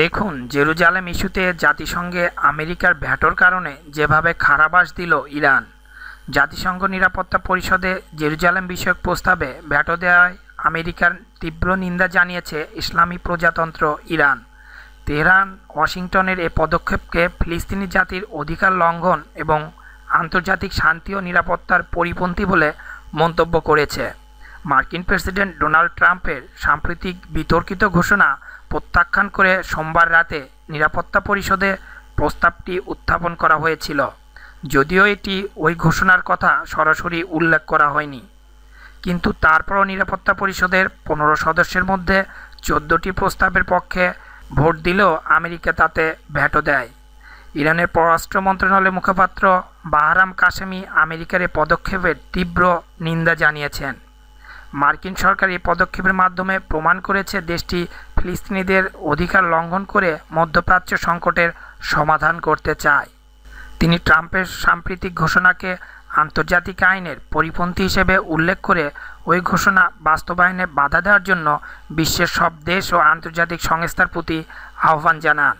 দেখুন জেরুজালেম ইস্যুতে জাতিসংঘে আমেরিকার ভ্যাটোর কারণে যেভাবে খারাবাস দিল ইরান জাতিসংঘ নিরাপত্তা পরিষদে জেরুজালেম বিষয়ক প্রস্তাবে ভ্যাটো দেওয়ায় আমেরিকার তীব্র নিন্দা জানিয়েছে ইসলামী প্রজাতন্ত্র ইরান তেহরান ওয়াশিংটনের এ পদক্ষেপকে ফিলিস্তিনি জাতির অধিকার লঙ্ঘন এবং আন্তর্জাতিক শান্তি ও নিরাপত্তার পরিপন্থী বলে মন্তব্য করেছে মার্কিন প্রেসিডেন্ট ডোনাল্ড ট্রাম্পের সাম্প্রতিক বিতর্কিত ঘোষণা প্রত্যাখ্যান করে সোমবার রাতে নিরাপত্তা পরিষদে প্রস্তাবটি উত্থাপন করা হয়েছিল যদিও এটি ওই ঘোষণার কথা সরাসরি উল্লেখ করা হয়নি কিন্তু তারপরও নিরাপত্তা পরিষদের পনেরো সদস্যের মধ্যে চোদ্দোটি প্রস্তাবের পক্ষে ভোট দিলেও আমেরিকা তাতে ভ্যাটো দেয় ইরানের পররাষ্ট্র মন্ত্রণালয়ের মুখপাত্র বাহারাম কাশেমি আমেরিকার এ পদক্ষেপের তীব্র নিন্দা জানিয়েছেন মার্কিন সরকার এই পদক্ষেপের মাধ্যমে প্রমাণ করেছে দেশটি ফিলিস্তিনিদের অধিকার লঙ্ঘন করে মধ্যপ্রাচ্য সংকটের সমাধান করতে চায় তিনি ট্রাম্পের সাম্প্রতিক ঘোষণাকে আন্তর্জাতিক আইনের পরিপন্থী হিসেবে উল্লেখ করে ওই ঘোষণা বাস্তবায়নে বাধা দেওয়ার জন্য বিশ্বের সব দেশ ও আন্তর্জাতিক সংস্থার প্রতি আহ্বান জানান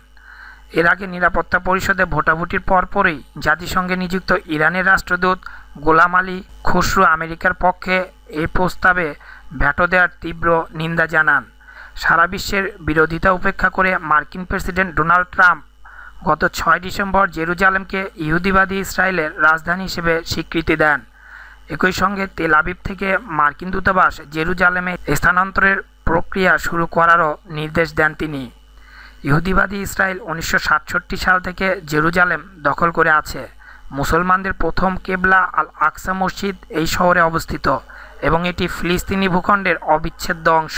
এর আগে নিরাপত্তা পরিষদে ভোটাভুটির পরপরই জাতিসংঘে নিযুক্ত ইরানের রাষ্ট্রদূত গোলাম আলী খুসরু আমেরিকার পক্ষে এই প্রস্তাবে ভ্যাটো দেওয়ার তীব্র নিন্দা জানান সারা বিশ্বের বিরোধিতা উপেক্ষা করে মার্কিন প্রেসিডেন্ট ডোনাল্ড ট্রাম্প গত ছয় ডিসেম্বর জেরুজালেমকে ইহুদিবাদী ইসরায়েলের রাজধানী হিসেবে স্বীকৃতি দেন একই সঙ্গে তেল আবিব থেকে মার্কিন দূতাবাস জেরুজালেমে স্থানান্তরের প্রক্রিয়া শুরু করারও নির্দেশ দেন তিনি ইহুদিবাদী ইসরায়েল উনিশশো সাল থেকে জেরুজালেম দখল করে আছে মুসলমানদের প্রথম কেবলা আল আকসা মসজিদ এই শহরে অবস্থিত এবং এটি ফিলিস্তিনি ভূখণ্ডের অবিচ্ছেদ্য অংশ